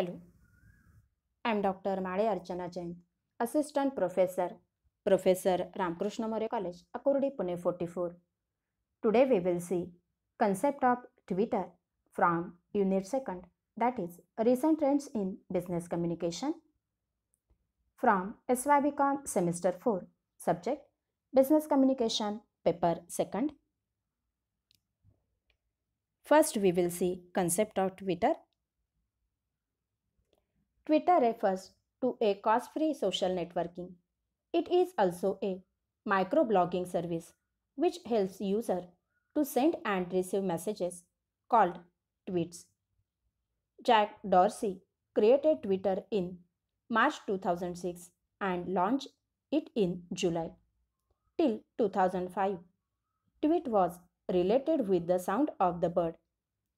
Hello, I am Dr. Male Archana Jain, Assistant Professor, Professor Ramkrishna Maurya College, Akurdi, Pune 44. Today we will see concept of Twitter from unit second, that is recent trends in business communication. From SYBCom semester 4, subject business communication, paper second. First we will see concept of Twitter Twitter refers to a cost free social networking. It is also a microblogging service which helps users to send and receive messages called tweets. Jack Dorsey created Twitter in March 2006 and launched it in July. Till 2005, tweet was related with the sound of the bird,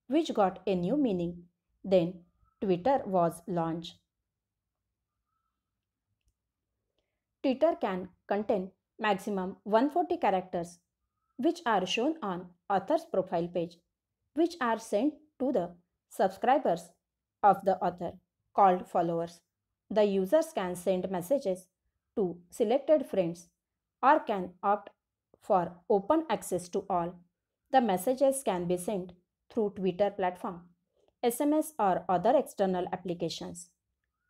which got a new meaning, then Twitter was launched. Twitter can contain maximum 140 characters which are shown on author's profile page which are sent to the subscribers of the author called followers. The users can send messages to selected friends or can opt for open access to all. The messages can be sent through Twitter platform SMS or other external applications.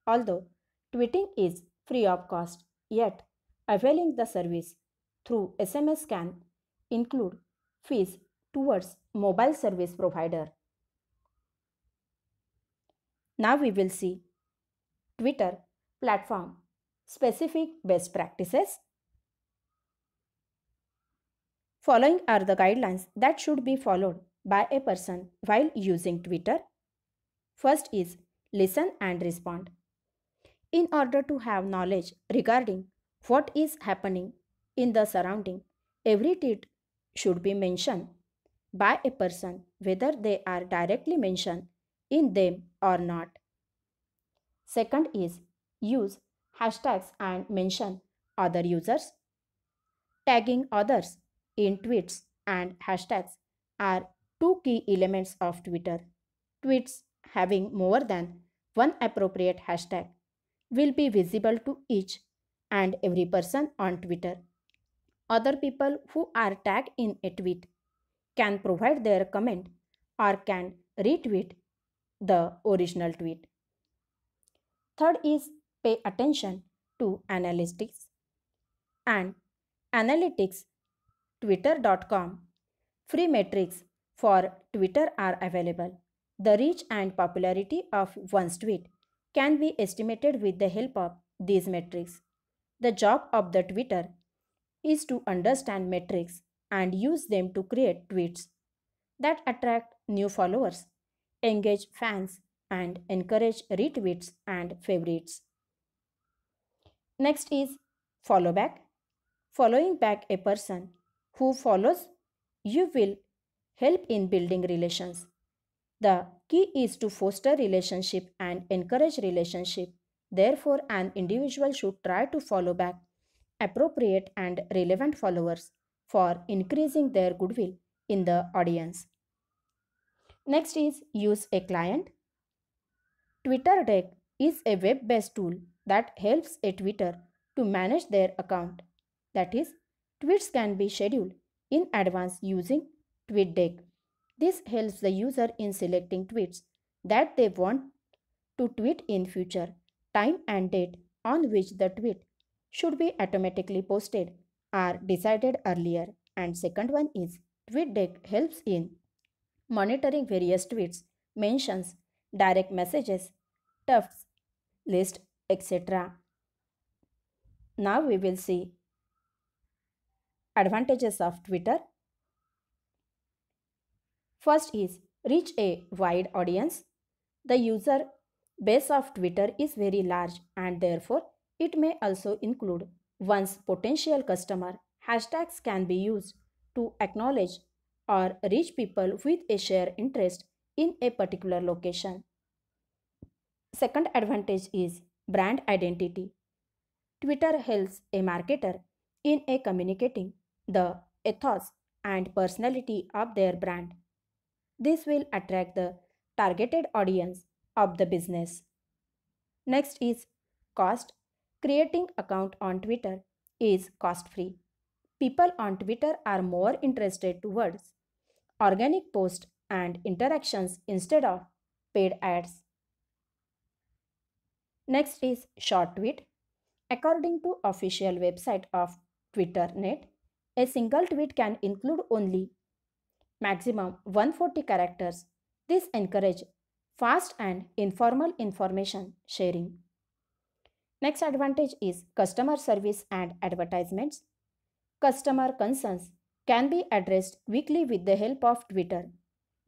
Although tweeting is free of cost, yet availing the service through SMS can include fees towards mobile service provider. Now we will see Twitter platform specific best practices. Following are the guidelines that should be followed by a person while using Twitter First is listen and respond. In order to have knowledge regarding what is happening in the surrounding, every tweet should be mentioned by a person whether they are directly mentioned in them or not. Second is use hashtags and mention other users. Tagging others in tweets and hashtags are two key elements of Twitter. Tweets having more than one appropriate hashtag will be visible to each and every person on Twitter. Other people who are tagged in a tweet can provide their comment or can retweet the original tweet. Third is pay attention to analytics and analytics twitter.com free metrics for Twitter are available. The reach and popularity of one's tweet can be estimated with the help of these metrics. The job of the tweeter is to understand metrics and use them to create tweets that attract new followers, engage fans, and encourage retweets and favorites. Next is follow back. Following back a person who follows you will help in building relations the key is to foster relationship and encourage relationship. Therefore, an individual should try to follow back appropriate and relevant followers for increasing their goodwill in the audience. Next is use a client. Twitter Deck is a web-based tool that helps a Twitter to manage their account. That is, tweets can be scheduled in advance using TweetDeck. This helps the user in selecting tweets that they want to tweet in future, time and date on which the tweet should be automatically posted are decided earlier and second one is TweetDeck helps in monitoring various tweets, mentions, direct messages, tufts, list, etc. Now we will see advantages of Twitter First is reach a wide audience. The user base of Twitter is very large and therefore it may also include one's potential customer. Hashtags can be used to acknowledge or reach people with a shared interest in a particular location. Second advantage is brand identity. Twitter helps a marketer in a communicating the ethos and personality of their brand. This will attract the targeted audience of the business. Next is cost. Creating account on Twitter is cost free. People on Twitter are more interested towards organic posts and interactions instead of paid ads. Next is short tweet. According to official website of Twitter Net, a single tweet can include only maximum 140 characters. This encourage fast and informal information sharing. Next advantage is customer service and advertisements. Customer concerns can be addressed weekly with the help of Twitter.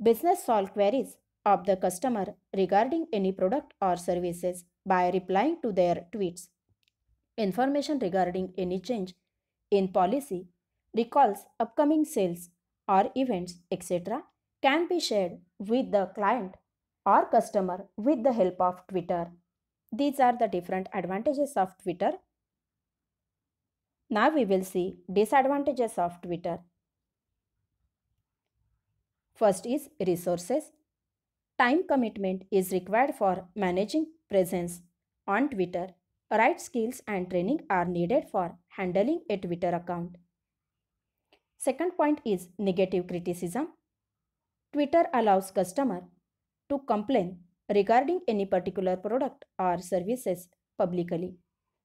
Business solve queries of the customer regarding any product or services by replying to their tweets. Information regarding any change in policy, recalls, upcoming sales, or events, etc., can be shared with the client or customer with the help of Twitter. These are the different advantages of Twitter. Now we will see disadvantages of Twitter. First is resources. Time commitment is required for managing presence on Twitter. Right skills and training are needed for handling a Twitter account. Second point is negative criticism. Twitter allows customer to complain regarding any particular product or services publicly.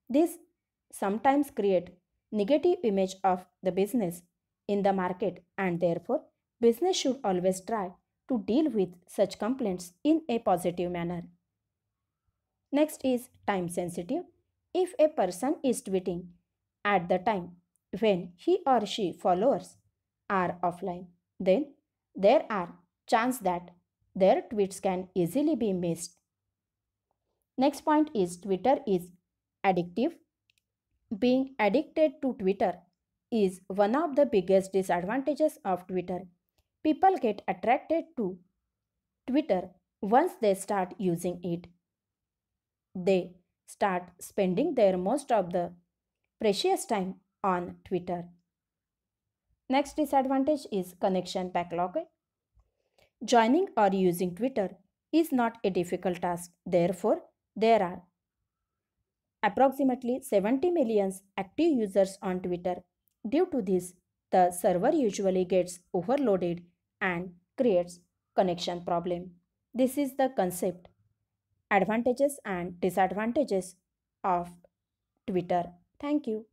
This sometimes create negative image of the business in the market and therefore business should always try to deal with such complaints in a positive manner. Next is time sensitive. If a person is tweeting at the time when he or she followers are offline, then there are chance that their tweets can easily be missed. Next point is Twitter is addictive. Being addicted to Twitter is one of the biggest disadvantages of Twitter. People get attracted to Twitter once they start using it. They start spending their most of the precious time on Twitter. Next disadvantage is connection backlog. Joining or using Twitter is not a difficult task. Therefore, there are approximately 70 million active users on Twitter. Due to this, the server usually gets overloaded and creates connection problem. This is the concept. Advantages and disadvantages of Twitter. Thank you.